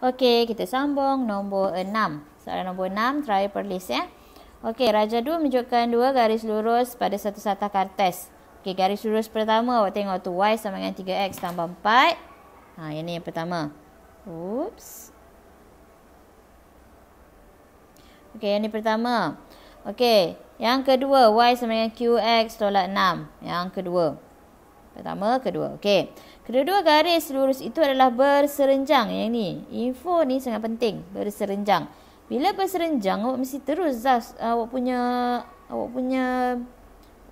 Okey, kita sambung nombor enam. Soalan nombor enam, try per ya. Okey, Raja Du menunjukkan dua garis lurus pada satu sata kartes. Okey, garis lurus pertama awak tengok tu y sama dengan 3x tambah 4. Ha, yang ni yang pertama. Oops. Okey, yang ni pertama. Okey, yang kedua y sama dengan qx tolak 6. Yang kedua. Pertama, kedua. Okey. Kedua-dua garis lurus itu adalah berserenjang. Yang ni, info ni sangat penting. Berserenjang. Bila berserenjang, awak mesti terus zas, awak punya awak punya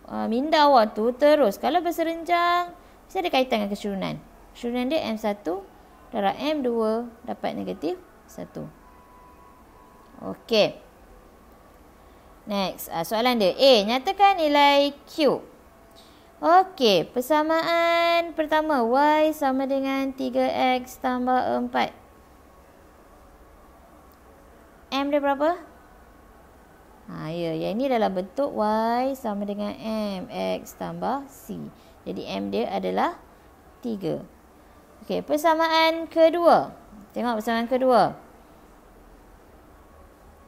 uh, minda awak tu terus. Kalau berserenjang, mesti ada kaitan dengan kesurunan. Kesurunan dia M1 darab M2 dapat negatif 1. Okey. Next, uh, soalan dia. A, nyatakan nilai Q. Okey, persamaan pertama y sama dengan 3x tambah 4. M dia berapa? Ha, ya, yang ini dalam bentuk y sama dengan mx tambah c. Jadi m dia adalah 3. Okey, persamaan kedua. Tengok persamaan kedua.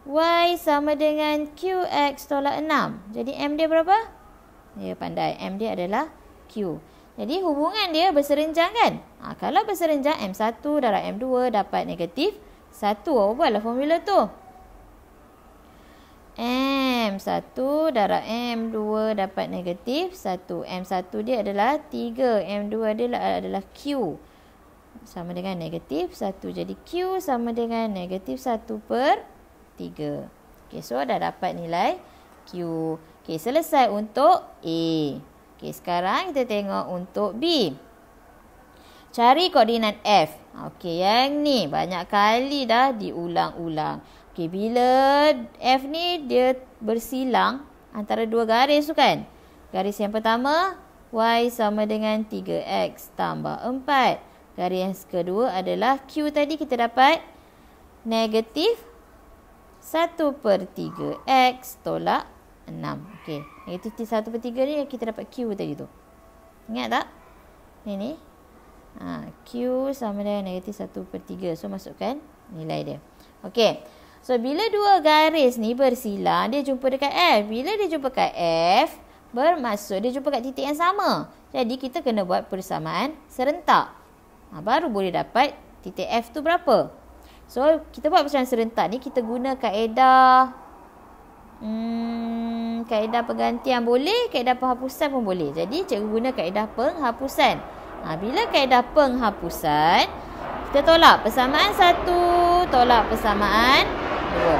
Y sama dengan qx tolak 6. Jadi m dia berapa? Berapa? Dia pandai. M dia adalah Q. Jadi hubungan dia berserenjang kan? Ha, kalau berserenjang M1 darab M2 dapat negatif 1. Apa buatlah formula tu? M1 darab M2 dapat negatif 1. M1 dia adalah 3. M2 dia adalah Q. Sama dengan negatif 1. Jadi Q sama dengan negatif 1 per 3. Okay, so dah dapat nilai Q. Okey, selesai untuk A. Okey, sekarang kita tengok untuk B. Cari koordinat F. Okey, yang ni banyak kali dah diulang-ulang. Okey, bila F ni dia bersilang antara dua garis tu kan? Garis yang pertama, Y sama dengan 3X tambah 4. Garis yang kedua adalah Q tadi kita dapat negatif 1 per 3X tolak 6. Okey. Negatif T1 per 3 ni kita dapat Q tadi tu. Ingat tak? Ni ni. Ha, Q sama dengan negatif 1 per 3. So masukkan nilai dia. Okey. So bila dua garis ni bersilang, dia jumpa dekat F. Bila dia jumpa dekat F, bermaksud dia jumpa dekat titik yang sama. Jadi kita kena buat persamaan serentak. Ha, baru boleh dapat titik F tu berapa. So kita buat persamaan serentak ni kita guna kaedah Hmm, kaedah pergantian boleh, kaedah penghapusan pun boleh. Jadi cikgu guna kaedah penghapusan. Ha, bila kaedah penghapusan, kita tolak persamaan satu, tolak persamaan dua.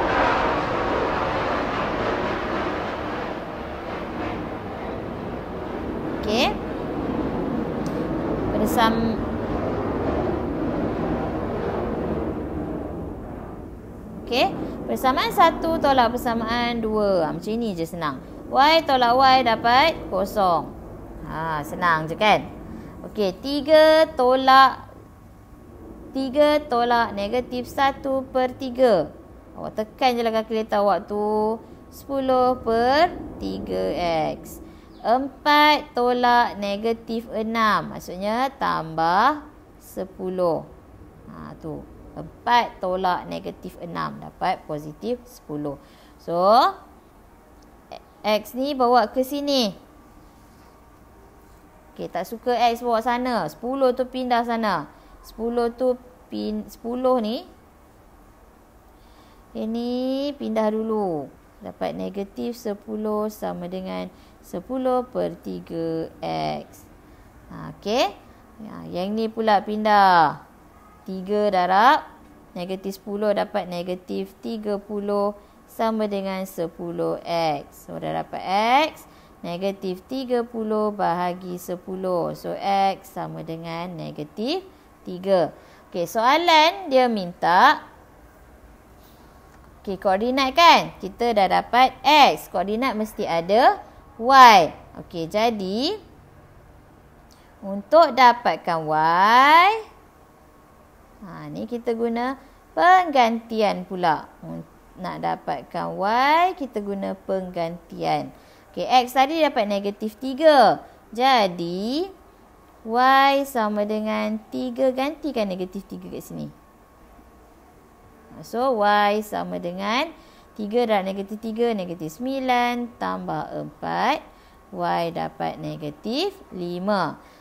Okey. Persam Okey. Persamaan 1 tolak persamaan 2. Ha, ah, macam ni je senang. Y tolak Y dapat kosong. Ha, senang je kan? Okey, 3 tolak 3 tolak negatif 1 per 3. Awak tekan je lah kalkulator awak tu. 10 per 3X. 4 tolak negatif 6. Maksudnya tambah 10. Ha, tu. Empat tolak negatif enam dapat positif sepuluh. So x ni bawa ke sini. Okay tak suka x bawa sana. 10 tu pindah sana. 10 tu pin 10 ni ini pindah dulu. Dapat negatif 10 sama dengan 10 per 3x. Ha, okey. Ha, yang ni pula pindah. Tiga darab. Negatif 10 dapat negatif 30 sama dengan 10x. So, dah dapat x. Negatif 30 bahagi 10. So, x sama dengan negatif 3. Okey, soalan dia minta. Okey, koordinat kan? Kita dah dapat x. Koordinat mesti ada y. Okey, jadi... Untuk dapatkan Y, Ha, ni kita guna penggantian pula. Hmm, nak dapatkan y, kita guna penggantian. Okay, x tadi dapat negatif 3. Jadi, y sama dengan 3. Gantikan negatif 3 kat sini. So, y sama dengan 3 dan negatif 3. Negatif 9 tambah 4. y dapat negatif 5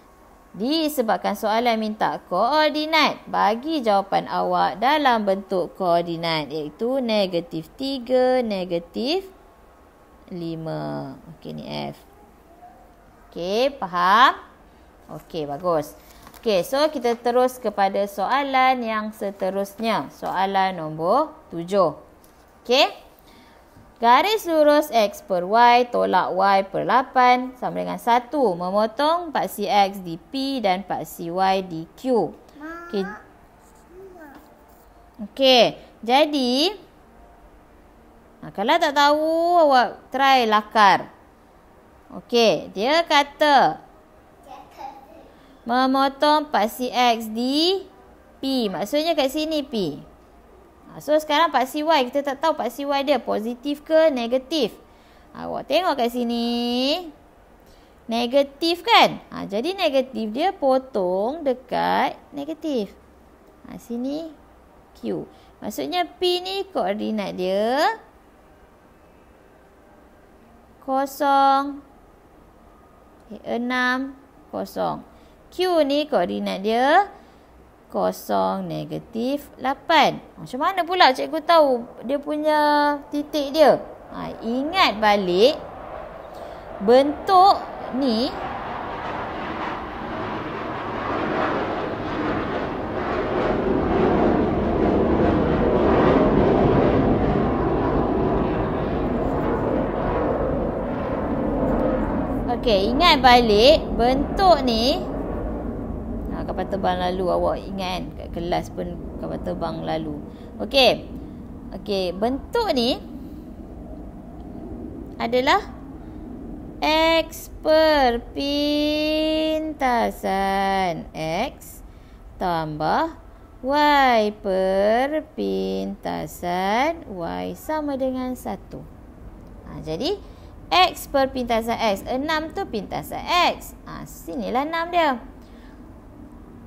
disebabkan soalan minta koordinat bagi jawapan awak dalam bentuk koordinat iaitu negatif 3, negatif 5. Okey ni F. Okey, faham? Okey, bagus. Okey, so kita terus kepada soalan yang seterusnya. Soalan nombor 7. Okey. Garis lurus X per Y tolak Y per 8 sama dengan 1. Memotong paksi X di P dan paksi Y di Q. Okey. Okey. Jadi. Kalau tak tahu awak try lakar. Okey. Dia kata. Memotong paksi X di P. Maksudnya kat sini P. Ha, so sekarang paksi Y kita tak tahu paksi Y dia positif ke negatif. Ha, awak tengok kat sini. Negatif kan? Ha, jadi negatif dia potong dekat negatif. Ha, sini Q. Maksudnya P ni koordinat dia. Kosong. Eh, enam. Kosong. Q ni koordinat dia kosong negatif lapan. Macam mana pula cikgu tahu dia punya titik dia? Ha, ingat balik bentuk ni Okey, ingat balik bentuk ni kapal terbang lalu awak ingat kat kelas pun kapal terbang lalu okey okey bentuk ni adalah x per perpintasan x tambah y per perpintasan y sama dengan 1 ha, jadi x per perpintasan x 6 tu pintasan x ha, sinilah 6 dia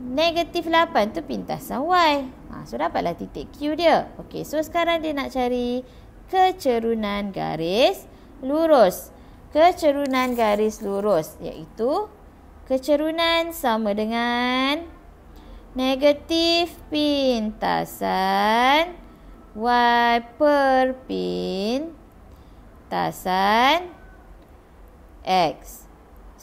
negatif 8 tu pintasan Y. Ha, so dapatlah titik Q dia. Okey, so sekarang dia nak cari kecerunan garis lurus. Kecerunan garis lurus iaitu kecerunan sama dengan negatif pintasan Y per pintasan X.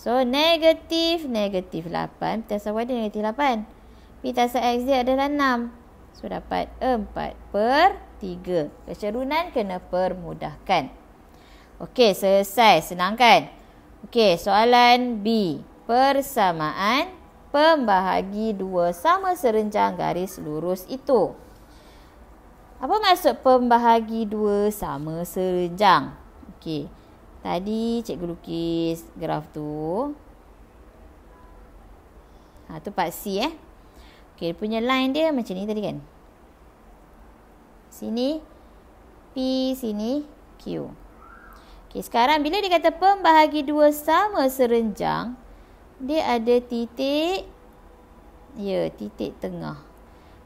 So negatif negatif 8 Pintasan Y dia negatif 8 Pintasan X dia adalah 6 So dapat 4 per 3 Kecerunan kena permudahkan Okey selesai senang kan Okey soalan B Persamaan pembahagi dua sama serenjang garis lurus itu Apa maksud pembahagi dua sama serenjang? Okey Tadi cikgu lukis graf tu. Ha, tu part C eh. Okay, dia punya line dia macam ni tadi kan. Sini. P, sini. Q. Okay, sekarang bila dia kata pembahagi dua sama serenjang. Dia ada titik. Ya, yeah, titik tengah.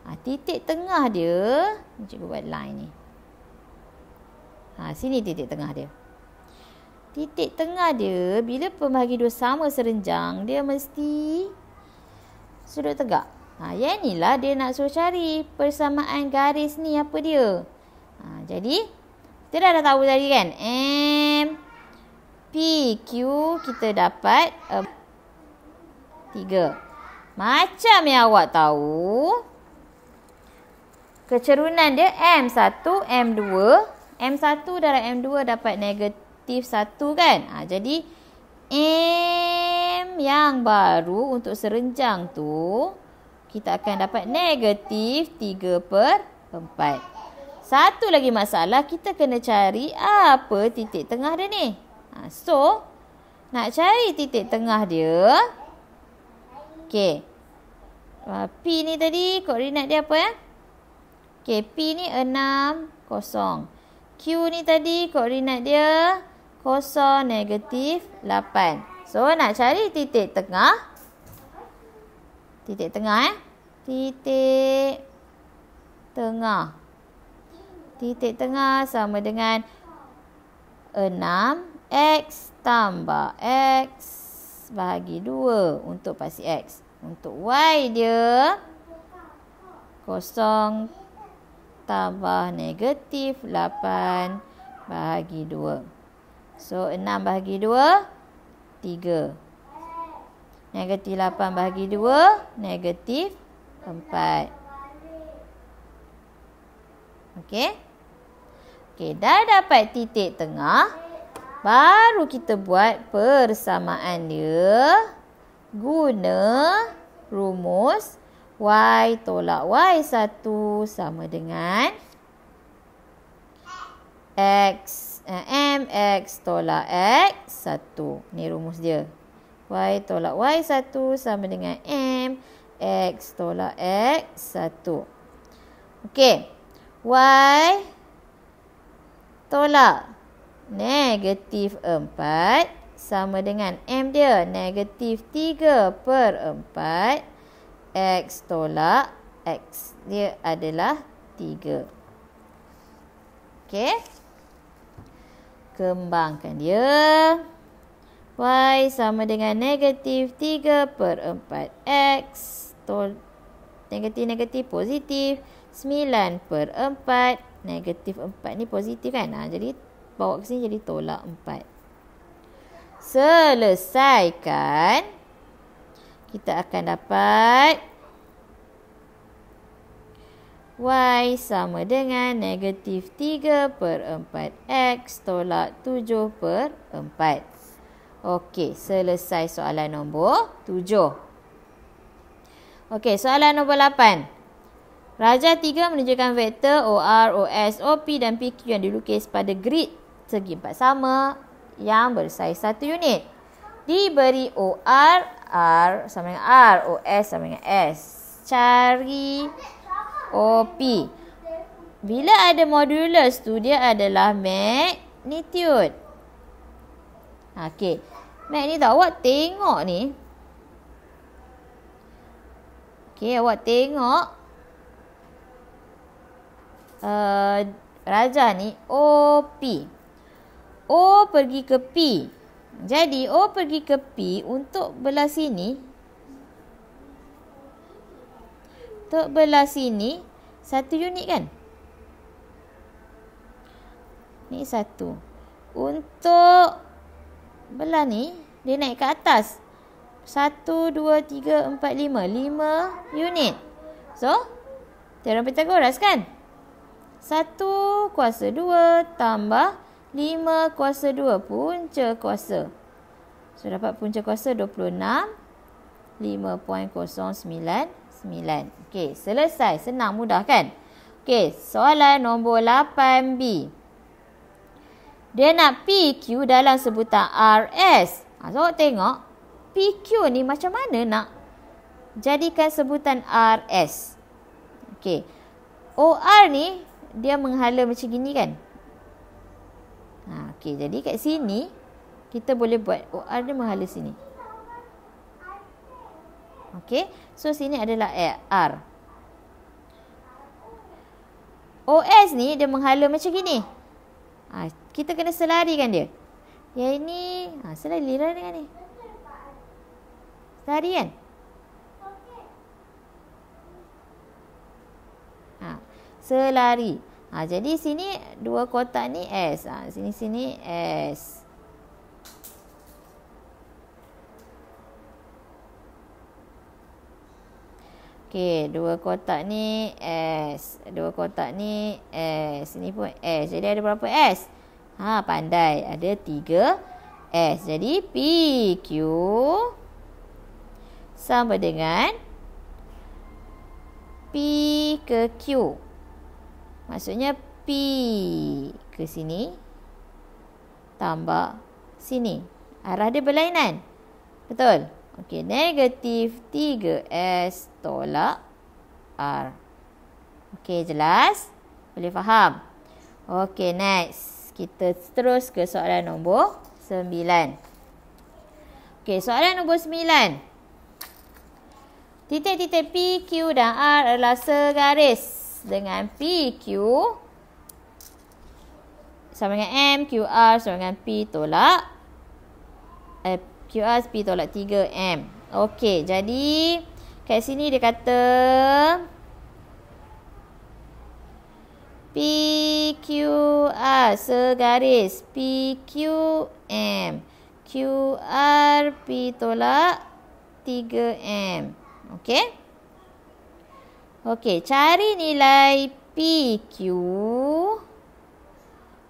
Ha, titik tengah dia. Cikgu buat line ni. Ha, sini titik tengah dia titik tengah dia bila pembahagi dua sama serenjang dia mesti sudut tegak. Ha, yang inilah dia nak suruh cari persamaan garis ni apa dia. Ha, jadi kita dah, dah tahu tadi kan M P Q kita dapat uh, tiga. Macam yang awak tahu kecerunan dia M1, M2 M1 darab M2 dapat negatif aktif satu kan. Ha, jadi M yang baru untuk serenjang tu kita akan dapat negatif 3 per 4. Satu lagi masalah kita kena cari apa titik tengah dia ni. Ha, so nak cari titik tengah dia. Okay. Uh, ha, P ni tadi koordinat dia apa ya? Eh? Okay, P ni 6, 0. Q ni tadi koordinat dia kosar negatif 8. So nak cari titik tengah. Titik tengah eh. Titik tengah. Titik tengah sama dengan 6x tambah x bahagi 2 untuk pasti x. Untuk y dia kosong tambah negatif 8 bahagi 2. So 6 bahagi 2 3 Negatif 8 bahagi 2 Negatif 4 Okey Okey dah dapat titik tengah Baru kita buat persamaan dia Guna rumus Y tolak Y1 sama dengan X MX tolak X satu Ni rumus dia Y tolak Y satu sama dengan M X tolak X satu. Okey Y Tolak Negatif empat Sama dengan M dia Negatif tiga per empat. X tolak X dia adalah tiga. Okey kembangkan dia. Y sama dengan negatif 3 per 4 X. Negatif-negatif positif 9 per 4. Negatif 4 ni positif kan? Ha, jadi bawa ke sini jadi tolak 4. Selesaikan. Kita akan dapat 0.5. Y sama dengan negatif 3 per 4X tolak 7 per 4. Okey, selesai soalan nombor 7. Okey, soalan nombor 8. Raja 3 menunjukkan vektor OR, OS, OP dan PQ yang dilukis pada grid segi empat sama yang bersaiz satu unit. Diberi OR, R sama dengan R, OS sama dengan S. Cari... SOP. Bila ada modulus tu dia adalah magnitude. Okey. Mac ni tak awak tengok ni. Okey, awak tengok. Uh, Raja ni OP. O pergi ke P. Jadi O pergi ke P untuk belah sini Untuk belah sini satu unit kan? Ni satu. Untuk belah ni dia naik ke atas. Satu, dua, tiga, empat, lima. Lima unit. So, teorem Pythagoras kan? Satu kuasa dua tambah lima kuasa dua punca kuasa. So, dapat punca kuasa 26. 5.09 sembilan. Okey, selesai. Senang, mudah kan? Okey, soalan nombor 8B. Dia nak PQ dalam sebutan RS. Ha, so, tengok. PQ ni macam mana nak jadikan sebutan RS? Okey. OR ni, dia menghala macam gini kan? Ha, Okey, jadi kat sini, kita boleh buat OR dia menghala sini. Okey. So sini adalah R. OS ni dia menghala macam gini. Ha, kita kena selarikan dia. Yang ini ha, selariran dengan ni. Selari kan? Ha, selari. Ha, jadi sini dua kotak ni S. Ha, sini-sini ha, S. Okey, dua kotak ni S. Dua kotak ni S. Ini pun S. Jadi ada berapa S? Ha, pandai. Ada tiga S. Jadi P, Q sama dengan P ke Q. Maksudnya P ke sini tambah sini. Arah dia berlainan. Betul? Okey, negatif 3S tolak R. Okey, jelas? Boleh faham? Okey, next. Kita terus ke soalan nombor 9. Okey, soalan nombor 9. Titik-titik P, Q dan R adalah segaris. Dengan P, Q sama dengan M, Q, R sama dengan P tolak. Eh, QRS tolak 3M. Okey, jadi kat sini dia kata PQR segaris PQM QRP tolak 3M. Okey. Okey, cari nilai PQ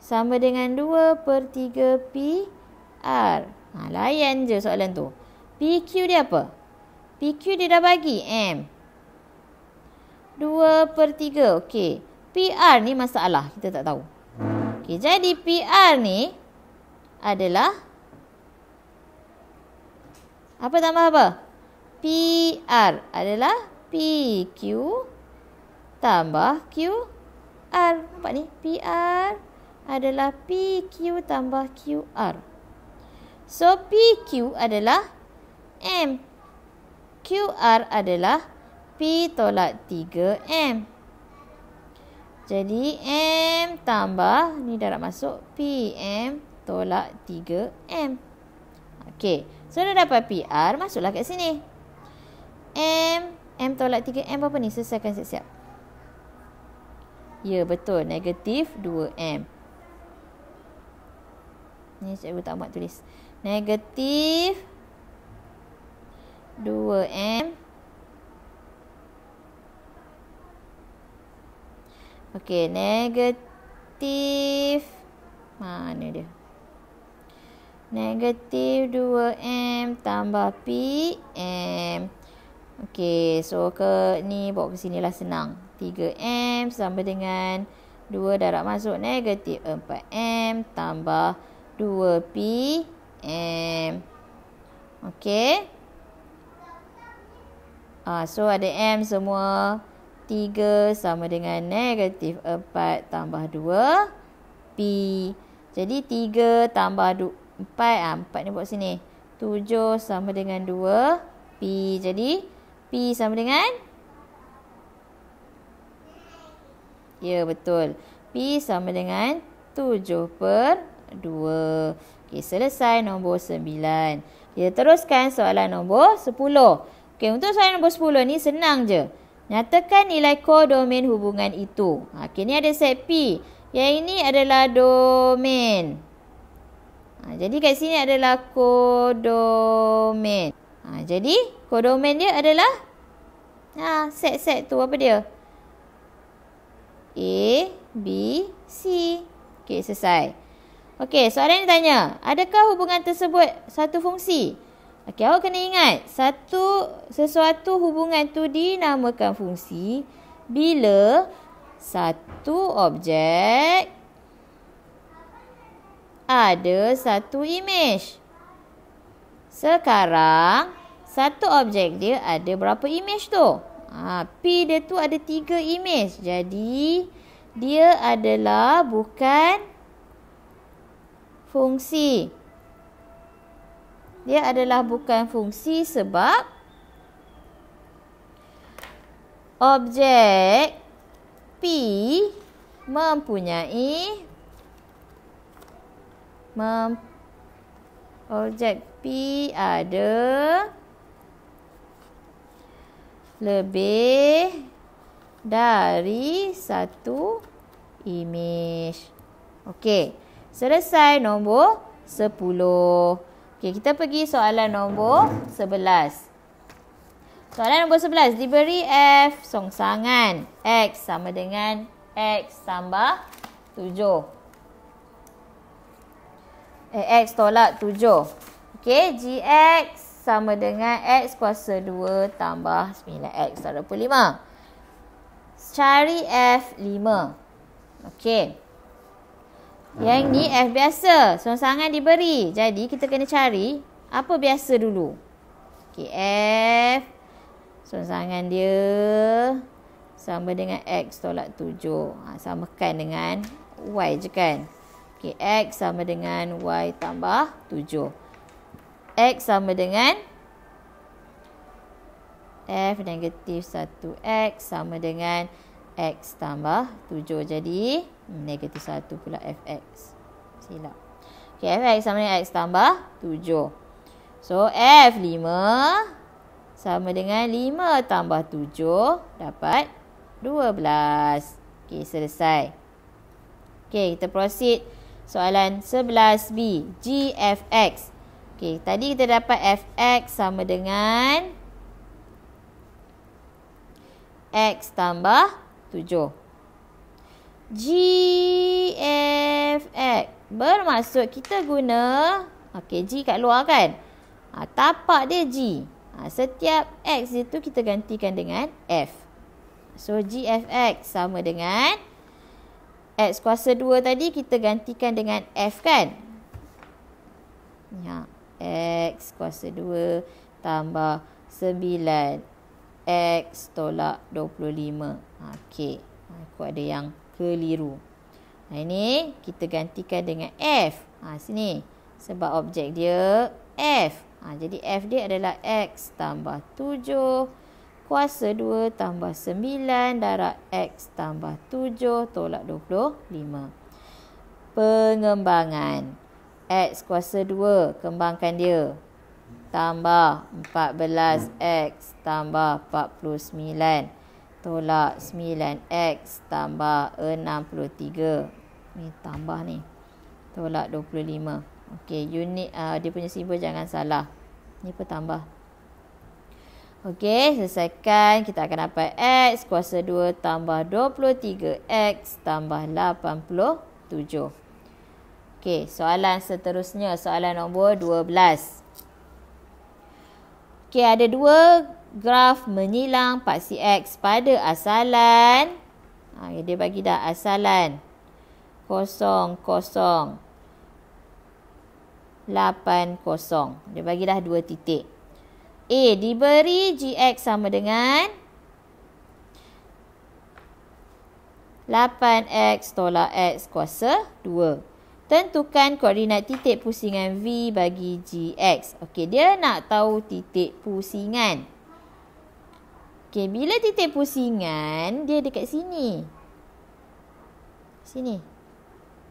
sama dengan 2 per 3 PR. Ha, layan je soalan tu. PQ dia apa? PQ dia dah bagi M. 2 per 3. Okey. PR ni masalah. Kita tak tahu. Okey. Jadi PR ni adalah. Apa tambah apa? PR adalah PQ tambah QR. Nampak ni? PR adalah PQ tambah QR. So PQ adalah M. QR adalah P tolak 3M. Jadi M tambah ni darab masuk PM tolak 3M. Okey. So dah dapat PR masuklah kat sini. M M tolak 3M apa ni? Selesaikan siap-siap. Ya betul negatif 2M. Ni saya tak buat tulis negatif 2M Okey, negatif mana dia? Negatif 2M tambah PM. Okey, so ke ni bawa ke sini lah senang. 3M sama dengan 2 darab masuk negatif 4M tambah 2PM. M. Okey. Ah, so ada M semua. 3 sama dengan negatif 4 tambah 2. P. Jadi 3 tambah 4. Ah, 4 ni buat sini. 7 sama dengan 2. P. Jadi P sama dengan? Ya betul. P sama dengan 7 per 2. Okey, selesai nombor 9. Kita teruskan soalan nombor 10. Okey, untuk soalan nombor 10 ni senang je. Nyatakan nilai kodomain hubungan itu. Ha, okey, ni ada set P. Yang ini adalah domain. Ha, jadi kat sini adalah kodomain. Ha, jadi kodomain dia adalah ha, set-set tu apa dia? A, B, C. Okey, selesai. Selesai. Okey, soalan ni tanya, adakah hubungan tersebut satu fungsi? Okey, awak kena ingat, satu sesuatu hubungan tu dinamakan fungsi bila satu objek ada satu image. Sekarang, satu objek dia ada berapa image tu? Ha, P dia tu ada tiga image. Jadi, dia adalah bukan fungsi fungsi. Dia adalah bukan fungsi sebab objek P mempunyai mem, objek P ada lebih dari satu image. Okey. Selesai nombor 10. Okey, kita pergi soalan nombor 11. Soalan nombor 11. Diberi F songsangan. X sama dengan X tambah 7. Eh, X tolak 7. Okey, GX sama dengan X kuasa 2 tambah 9X. Tak 5. Cari F 5. Okey. Yang ni F biasa. Sonsangan diberi. Jadi kita kena cari apa biasa dulu. Okey, F. Sonsangan dia sama dengan X tolak tujuh Ha, samakan dengan Y je kan. Okey, X sama dengan Y tambah tujuh. X sama dengan F negatif satu x sama dengan X tambah tujuh Jadi, negatif 1 pula fx. Silap. Okay, fx sama dengan x tambah 7. So, f5 sama dengan 5 tambah 7 dapat 12. Okay, selesai. Okay, kita proceed soalan 11b. g gfx. Okay, tadi kita dapat fx sama dengan x tambah 7. GFX bermaksud kita guna okey G kat luar kan. Ha, tapak dia G. Ha, setiap X dia tu kita gantikan dengan F. So GFX sama dengan X kuasa 2 tadi kita gantikan dengan F kan. Ya, X kuasa 2 tambah 9 X tolak 25. Okey. Aku ada yang keliru. Nah, ini kita gantikan dengan F. Ha, sini. Sebab objek dia F. Ha, jadi F dia adalah X tambah 7. Kuasa 2 tambah 9. Darab X tambah 7. Tolak 25. Pengembangan. X kuasa 2. Kembangkan dia. Tambah 14X tambah 49 tolak 9x tambah 63 ni tambah ni tolak 25 ok unit uh, dia punya simbol jangan salah ni pun tambah ok selesaikan kita akan dapat x kuasa 2 tambah 23x tambah 87 ok soalan seterusnya soalan nombor 12 ok ada dua graf menyilang paksi X pada asalan. Ha, ya, dia bagi dah asalan. Kosong, kosong. Lapan, kosong. Dia bagi dah dua titik. A diberi GX sama dengan. Lapan X tolak X kuasa dua. Tentukan koordinat titik pusingan V bagi GX. Okey, dia nak tahu titik pusingan. Okey, bila titik pusingan dia dekat sini. Sini.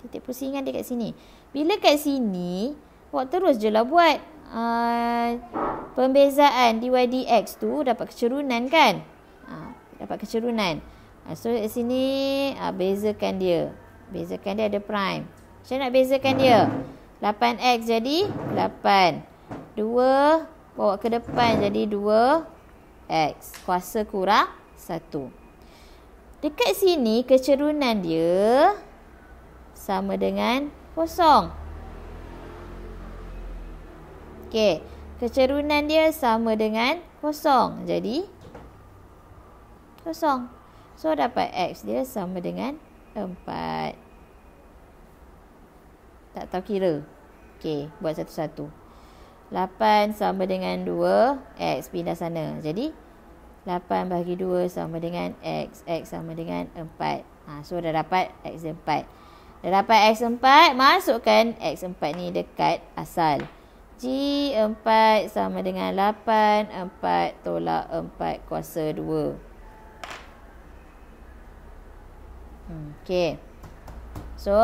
Titik pusingan dia kat sini. Bila kat sini, awak terus je lah buat uh, pembezaan dy dx tu dapat kecerunan kan? Uh, dapat kecerunan. Uh, ha, so kat sini, uh, bezakan dia. Bezakan dia ada prime. Macam nak bezakan dia? 8x jadi 8. 2 bawa ke depan jadi 2 X kuasa kurang 1. Dekat sini kecerunan dia sama dengan kosong. Okey, kecerunan dia sama dengan kosong. Jadi kosong. So dapat X dia sama dengan 4. Tak tahu kira. Okey, buat satu-satu. 8 sama dengan 2 X pindah sana. Jadi 8 bahagi 2 sama dengan X. X sama dengan 4. Ha, so, dah dapat X 4. Dah dapat X 4, masukkan X 4 ni dekat asal. G 4 sama dengan 8, 4 tolak 4 kuasa 2. Hmm, okay. So,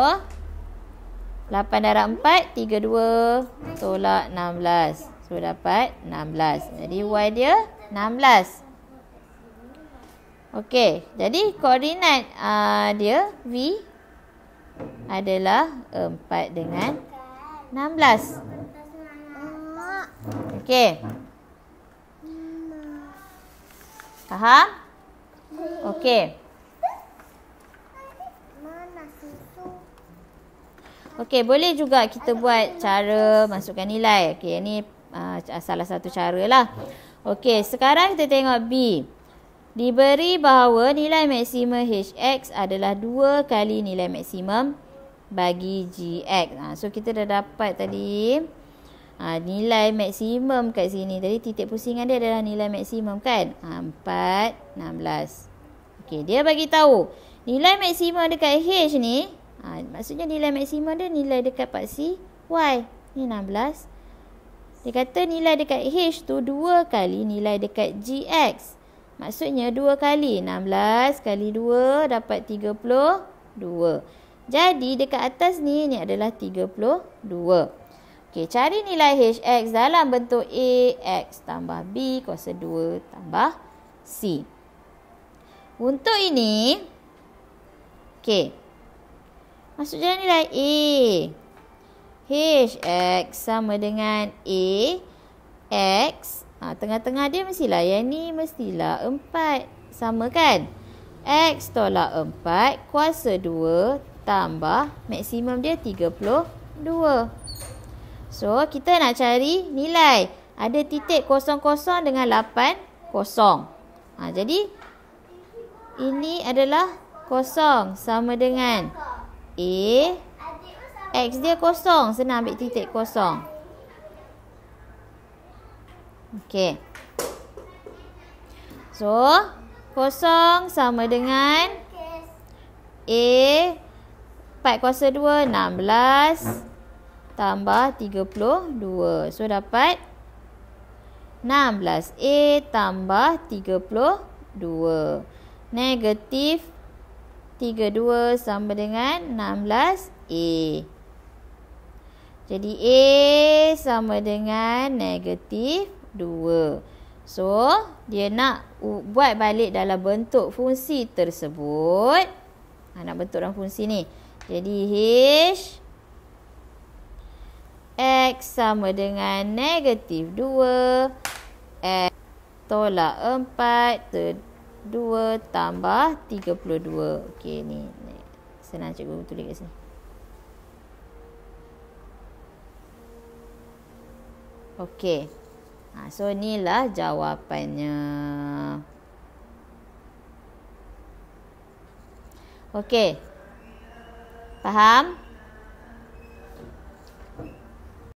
8 darab 4, 32 tolak 16. So, dapat 16. Jadi, Y dia 16. 16. Okey, jadi koordinat uh, dia V adalah 4 dengan 16. Okey. Aha. Okey. Okey, boleh juga kita buat cara masukkan nilai. Okey, ini uh, salah satu cara lah. Okey, sekarang kita tengok B diberi bahawa nilai maksimum HX adalah 2 kali nilai maksimum bagi GX. Ha, so kita dah dapat tadi ha, nilai maksimum kat sini. Tadi titik pusingan dia adalah nilai maksimum kan? Ha, 4, 16. Okay dia bagi tahu nilai maksimum dekat H ni, ha, maksudnya nilai maksimum dia nilai dekat paksi Y. Ni 16. Dia kata nilai dekat H tu dua kali nilai dekat GX. Maksudnya 2 kali 16 kali 2 dapat 32. Jadi dekat atas ni, ni adalah 32. Okey, cari nilai HX dalam bentuk AX tambah B kuasa 2 tambah C. Untuk ini, okey, maksudnya nilai A. HX sama dengan AX ha, Tengah-tengah dia mestilah yang ni mestilah 4 Sama kan X tolak 4 kuasa 2 tambah maksimum dia 32 So kita nak cari nilai Ada titik kosong-kosong dengan 8 kosong ha, Jadi ini adalah kosong sama dengan A X dia kosong senang ambil titik kosong Okey. So, kosong sama dengan A 4 kuasa 2, 16 tambah 32. So, dapat 16 A tambah 32. Negatif 32 sama dengan 16 A. Jadi, A sama dengan negatif 2. So, dia nak buat balik dalam bentuk fungsi tersebut. Ha, nak bentuk dalam fungsi ni. Jadi, H. X sama dengan negatif 2. X tolak 4. 2 tambah 32. Okey, ni. Senang cikgu tulis kat sini. Okey. Ha, so inilah jawapannya. Okey. Faham?